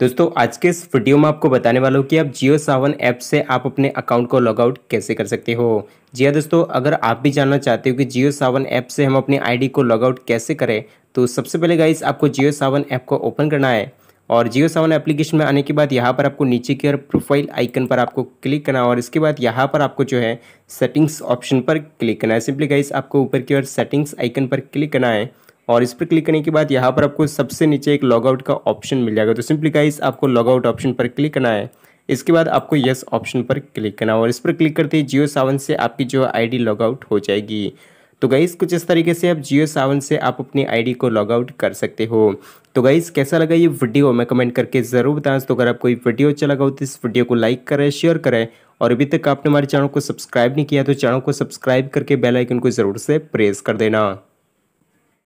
दोस्तों आज के इस वीडियो में आपको बताने वाला हूँ कि आप जियो सावन ऐप से आप अपने अकाउंट को लॉग आउट कैसे कर सकते हो जी हाँ दोस्तों अगर आप भी जानना चाहते हो कि जियो सावन ऐप से हम अपने आईडी को लॉग आउट कैसे करें तो सबसे पहले गाइस आपको जियो सावन ऐप को ओपन करना है और जियो सावन एप्लीकेशन में आने के बाद यहाँ पर आपको नीचे की ओर प्रोफाइल आइकन पर आपको क्लिक करना है और इसके बाद यहाँ पर आपको जो है सेटिंग्स ऑप्शन पर क्लिक करना है सिंपली गाइस आपको ऊपर की ओर सेटिंग्स आइकन पर क्लिक करना है और इस पर क्लिक करने के बाद यहाँ पर आपको सबसे नीचे एक लॉगआउट का ऑप्शन मिल जाएगा तो सिंपली गाइस आपको लॉगआउट ऑप्शन पर क्लिक करना है इसके बाद आपको यस ऑप्शन पर क्लिक करना और इस पर क्लिक करते ही जियो सावन से आपकी जो आईडी लॉगआउट हो जाएगी तो गाइस कुछ इस तरीके से आप जियो सावन से आप अपनी आईडी को लॉगआउट कर सकते हो तो गाइस कैसा लगा ये वीडियो मैं कमेंट करके ज़रूर बताएं तो अगर आपको ये वीडियो अच्छा लगा हो तो इस वीडियो को लाइक करें शेयर करें और अभी तक आपने हमारे चैनल को सब्सक्राइब नहीं किया तो चैनल को सब्सक्राइब करके बेल आइकन को ज़रूर से प्रेस कर देना